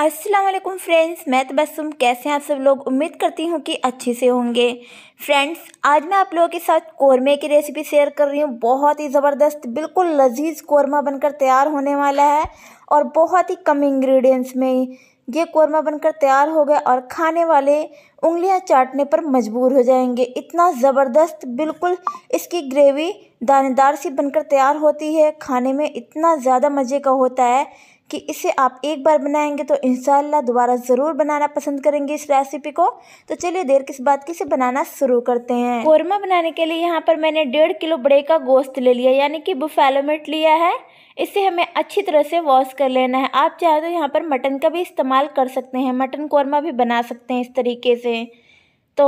Aslam friends मैं तो बस कैसे हैं आप सब लोग उम्मीद करती हूँ कि अच्छे से होंगे फ्रेंड्स आज मैं आप लोगों के साथ कौरमे की रेसिपी शेयर कर रही हूँ बहुत ही ज़बरदस्त बिल्कुल लजीज कौरमा बनकर तैयार होने वाला है और बहुत ही कम इंग्रेडिएंट्स में ये कोरमा बनकर तैयार हो गया और खाने वाले उंगलियाँ चाटने पर मजबूर हो जाएंगे इतना ज़बरदस्त बिल्कुल इसकी ग्रेवी दानेदार सी बनकर तैयार होती है खाने में इतना ज़्यादा मज़े का होता है कि इसे आप एक बार बनाएंगे तो इन दोबारा ज़रूर बनाना पसंद करेंगे इस रेसिपी को तो चलिए देर किस बात की इसे बनाना शुरू करते हैं कौरमा बनाने के लिए यहाँ पर मैंने डेढ़ किलो बड़े का गोश्त ले लिया यानी कि बुफेलोमेट लिया है इसे हमें अच्छी तरह से वॉश कर लेना है आप चाहे तो यहाँ पर मटन का भी इस्तेमाल कर सकते हैं मटन कौरमा भी बना सकते हैं इस तरीके से तो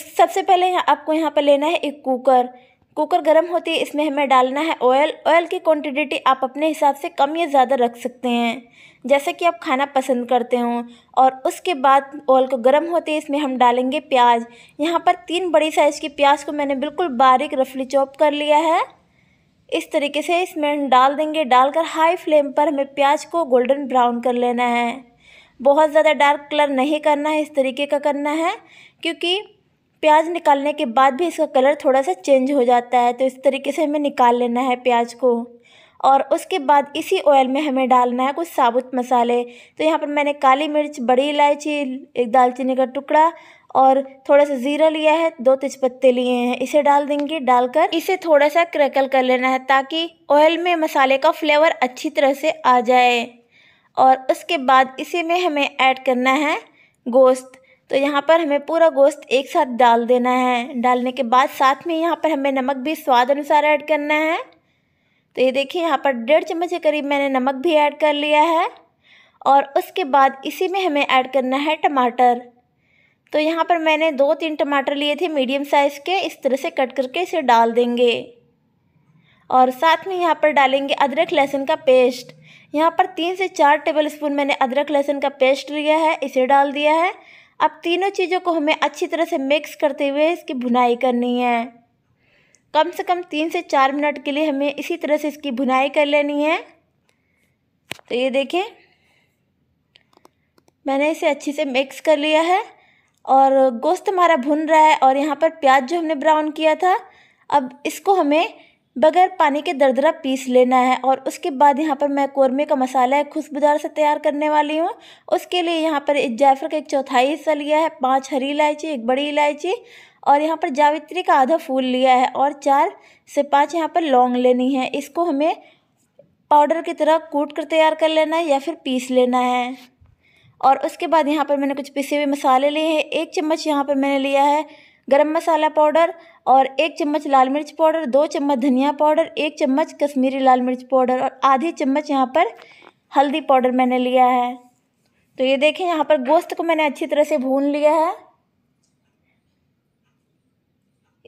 सबसे पहले आपको यहाँ पर लेना है एक कुकर कुकर गर्म होती है इसमें हमें डालना है ऑयल ऑयल की क्वांटिटी आप अपने हिसाब से कम या ज़्यादा रख सकते हैं जैसे कि आप खाना पसंद करते हो और उसके बाद ऑयल को गर्म होते है इसमें हम डालेंगे प्याज यहाँ पर तीन बड़ी साइज़ की प्याज को मैंने बिल्कुल बारीक रफली चॉप कर लिया है इस तरीके से इसमें डाल देंगे डालकर हाई फ्लेम पर हमें प्याज को गोल्डन ब्राउन कर लेना है बहुत ज़्यादा डार्क कलर नहीं करना है इस तरीके का करना है क्योंकि प्याज निकालने के बाद भी इसका कलर थोड़ा सा चेंज हो जाता है तो इस तरीके से हमें निकाल लेना है प्याज को और उसके बाद इसी ऑयल में हमें डालना है कुछ साबुत मसाले तो यहाँ पर मैंने काली मिर्च बड़ी इलायची एक दालचीनी का टुकड़ा और थोड़ा सा ज़ीरा लिया है दो तेज़पत्ते लिए हैं इसे डाल देंगे डालकर इसे थोड़ा सा क्रैकल कर लेना है ताकि ऑयल में मसाले का फ्लेवर अच्छी तरह से आ जाए और उसके बाद इसी में हमें ऐड करना है गोश्त तो यहाँ पर हमें पूरा गोश्त एक साथ डाल देना है डालने के बाद साथ में यहाँ पर हमें नमक भी स्वाद अनुसार ऐड करना है तो ये देखिए यहाँ पर डेढ़ चम्मच के करीब मैंने नमक भी ऐड कर लिया है और उसके बाद इसी में हमें ऐड करना है टमाटर तो यहाँ पर मैंने दो तीन टमाटर लिए थे मीडियम साइज़ के इस तरह से कट करके इसे डाल देंगे और साथ में यहाँ पर डालेंगे अदरक लहसुन का पेस्ट यहाँ पर तीन से चार टेबल स्पून मैंने अदरक लहसुन का पेस्ट लिया है इसे डाल दिया है अब तीनों चीज़ों को हमें अच्छी तरह से मिक्स करते हुए इसकी भुनाई करनी है कम से कम तीन से चार मिनट के लिए हमें इसी तरह से इसकी भुनाई कर लेनी है तो ये देखें मैंने इसे अच्छे से मिक्स कर लिया है और गोश्त हमारा भुन रहा है और यहाँ पर प्याज जो हमने ब्राउन किया था अब इसको हमें बगैर पानी के दरदरा पीस लेना है और उसके बाद यहाँ पर मैं कौरमे का मसाला है खुशबूदार से तैयार करने वाली हूँ उसके लिए यहाँ पर जायफर का एक चौथाई हिस्सा लिया है पाँच हरी इलायची एक बड़ी इलायची और यहाँ पर जावित्री का आधा फूल लिया है और चार से पाँच यहाँ पर लौंग लेनी है इसको हमें पाउडर की तरह कूट कर तैयार कर लेना है या फिर पीस लेना है और उसके बाद यहाँ पर मैंने कुछ पिसे हुए मसाले लिए हैं एक चम्मच यहाँ पर मैंने लिया है गरम मसाला पाउडर और एक चम्मच लाल मिर्च पाउडर दो चम्मच धनिया पाउडर एक चम्मच कश्मीरी लाल मिर्च पाउडर और आधी चम्मच यहाँ पर हल्दी पाउडर मैंने लिया है तो ये देखें यहाँ पर गोश्त को मैंने अच्छी तरह से भून लिया है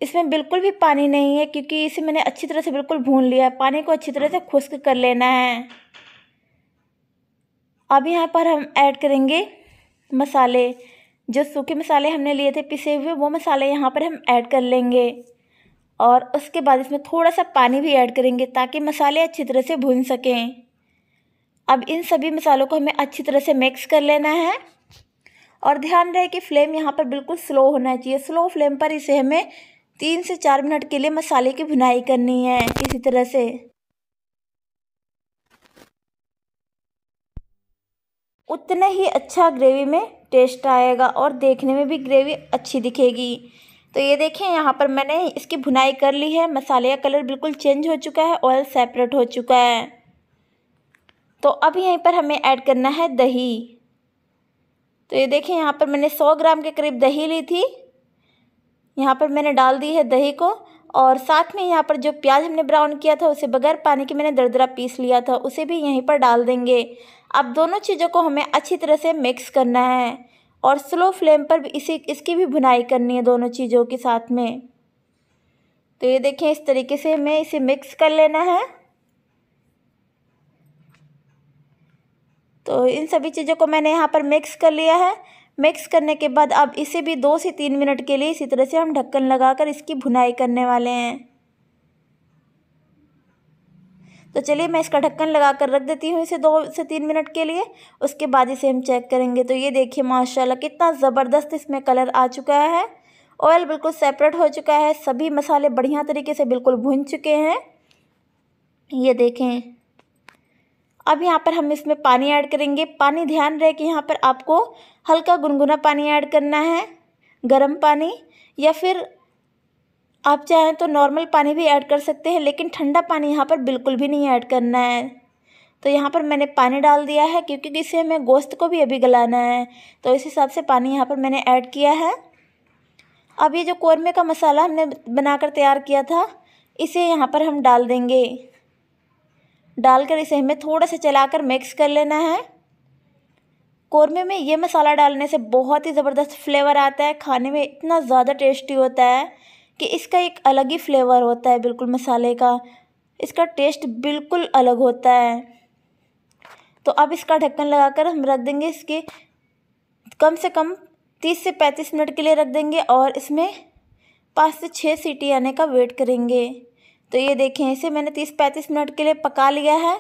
इसमें बिल्कुल भी पानी नहीं है क्योंकि इसे मैंने अच्छी तरह से बिल्कुल भून लिया है पानी को अच्छी तरह से खुश्क कर लेना है अब यहाँ पर हम ऐड करेंगे मसाले जो सूखे मसाले हमने लिए थे पिसे हुए वो मसाले यहाँ पर हम ऐड कर लेंगे और उसके बाद इसमें थोड़ा सा पानी भी ऐड करेंगे ताकि मसाले अच्छी तरह से भून सकें अब इन सभी मसालों को हमें अच्छी तरह से मिक्स कर लेना है और ध्यान रहे कि फ्लेम यहाँ पर बिल्कुल स्लो होना चाहिए स्लो फ्लेम पर इसे हमें तीन से चार मिनट के लिए मसाले की भुनाई करनी है इसी तरह से उतना ही अच्छा ग्रेवी में टेस्ट आएगा और देखने में भी ग्रेवी अच्छी दिखेगी तो ये देखें यहाँ पर मैंने इसकी भुनाई कर ली है मसाले का कलर बिल्कुल चेंज हो चुका है ऑयल सेपरेट हो चुका है तो अब यहीं पर हमें ऐड करना है दही तो ये देखें यहाँ पर मैंने सौ ग्राम के करीब दही ली थी यहाँ पर मैंने डाल दी है दही को और साथ में यहाँ पर जो प्याज हमने ब्राउन किया था उसे बगैर पानी के मैंने दरदरा पीस लिया था उसे भी यहीं पर डाल देंगे अब दोनों चीज़ों को हमें अच्छी तरह से मिक्स करना है और स्लो फ्लेम पर भी इसी इसकी भी भुनाई करनी है दोनों चीज़ों के साथ में तो ये देखें इस तरीके से हमें इसे मिक्स कर लेना है तो इन सभी चीज़ों को मैंने यहाँ पर मिक्स कर लिया है मिक्स करने के बाद अब इसे भी दो से तीन मिनट के लिए इसी तरह से हम ढक्कन लगाकर इसकी भुनाई करने वाले हैं तो चलिए मैं इसका ढक्कन लगा कर रख देती हूँ इसे दो से तीन मिनट के लिए उसके बाद इसे हम चेक करेंगे तो ये देखिए माशाल्लाह कितना ज़बरदस्त इसमें कलर आ चुका है ऑयल बिल्कुल सेपरेट हो चुका है सभी मसाले बढ़िया तरीके से बिल्कुल भुन चुके हैं ये देखें अब यहाँ पर हम इसमें पानी ऐड करेंगे पानी ध्यान रहे कि यहाँ पर आपको हल्का गुनगुना पानी ऐड करना है गर्म पानी या फिर आप चाहें तो नॉर्मल पानी भी ऐड कर सकते हैं लेकिन ठंडा पानी यहाँ पर बिल्कुल भी नहीं ऐड करना है तो यहाँ पर मैंने पानी डाल दिया है क्योंकि इसे हमें गोश्त को भी अभी गलाना है तो इस हिसाब से पानी यहाँ पर मैंने ऐड किया है अब ये जो कौरमे का मसाला हमने बनाकर तैयार किया था इसे यहाँ पर हम डाल देंगे डालकर इसे हमें थोड़ा सा चलाकर मिक्स कर लेना है कौरमे में ये मसाला डालने से बहुत ही ज़बरदस्त फ्लेवर आता है खाने में इतना ज़्यादा टेस्टी होता है कि इसका एक अलग ही फ्लेवर होता है बिल्कुल मसाले का इसका टेस्ट बिल्कुल अलग होता है तो अब इसका ढक्कन लगाकर हम रख देंगे इसके कम से कम तीस से पैंतीस मिनट के लिए रख देंगे और इसमें पाँच से छः सीटी आने का वेट करेंगे तो ये देखें इसे मैंने तीस पैंतीस मिनट के लिए पका लिया है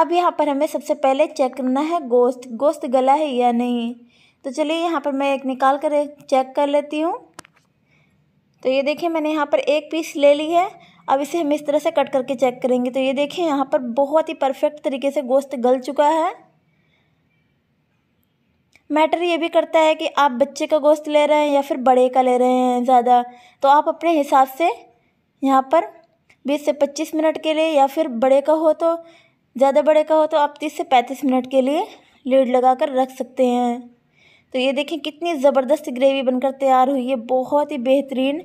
अब यहाँ पर हमें सबसे पहले चेक करना है गोश्त गोश्त गला है या नहीं तो चलिए यहाँ पर मैं एक निकाल कर चेक कर लेती हूँ तो ये देखिए मैंने यहाँ पर एक पीस ले ली है अब इसे हम इस तरह से कट करके चेक करेंगे तो ये देखिए यहाँ पर बहुत ही परफेक्ट तरीके से गोश्त गल चुका है मैटर ये भी करता है कि आप बच्चे का गोश्त ले रहे हैं या फिर बड़े का ले रहे हैं ज़्यादा तो आप अपने हिसाब से यहाँ पर बीस से पच्चीस मिनट के लिए या फिर बड़े का हो तो ज़्यादा बड़े का हो तो आप तीस से पैंतीस मिनट के लिए लीड लगा कर रख सकते हैं तो ये देखें कितनी ज़बरदस्त ग्रेवी बनकर तैयार हुई है बहुत ही बेहतरीन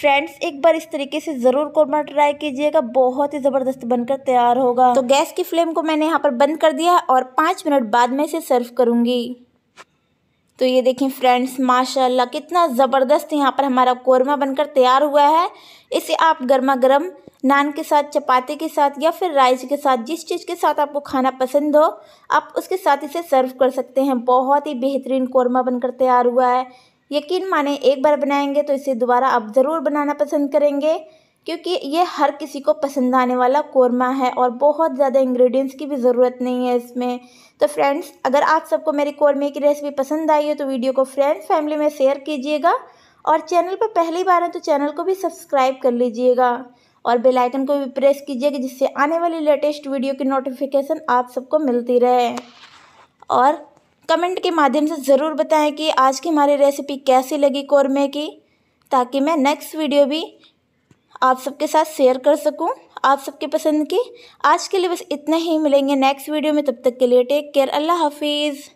फ्रेंड्स एक बार इस तरीके से ज़रूर कोरमा ट्राई कीजिएगा बहुत ही ज़बरदस्त बनकर तैयार होगा तो गैस की फ्लेम को मैंने यहाँ पर बंद कर दिया और पाँच मिनट बाद में इसे सर्व करूँगी तो ये देखें फ्रेंड्स माशाल्लाह कितना ज़बरदस्त यहाँ पर हमारा कौरमा बनकर तैयार हुआ है इसे आप गर्मा गर्म नान के साथ चपाती के साथ या फिर राइस के साथ जिस चीज़ के साथ आपको खाना पसंद हो आप उसके साथ इसे सर्व कर सकते हैं बहुत ही बेहतरीन कौरमा बनकर तैयार हुआ है यकीन माने एक बार बनाएंगे तो इसे दोबारा आप ज़रूर बनाना पसंद करेंगे क्योंकि ये हर किसी को पसंद आने वाला कौरमा है और बहुत ज़्यादा इंग्रेडिएंट्स की भी ज़रूरत नहीं है इसमें तो फ्रेंड्स अगर आप सबको मेरी कौरमे की रेसिपी पसंद आई है तो वीडियो को फ्रेंड्स फैमिली में शेयर कीजिएगा और चैनल पर पहली बार है तो चैनल को भी सब्सक्राइब कर लीजिएगा और बेल आइकन को भी प्रेस कीजिएगा जिससे आने वाली लेटेस्ट वीडियो की नोटिफिकेशन आप सबको मिलती रहे और कमेंट के माध्यम से ज़रूर बताएं कि आज की हमारी रेसिपी कैसी लगी कौरमे की ताकि मैं नेक्स्ट वीडियो भी आप सबके साथ शेयर कर सकूं आप सबके पसंद की आज के लिए बस इतना ही मिलेंगे नेक्स्ट वीडियो में तब तक के लिए टेक केयर अल्लाह हाफिज़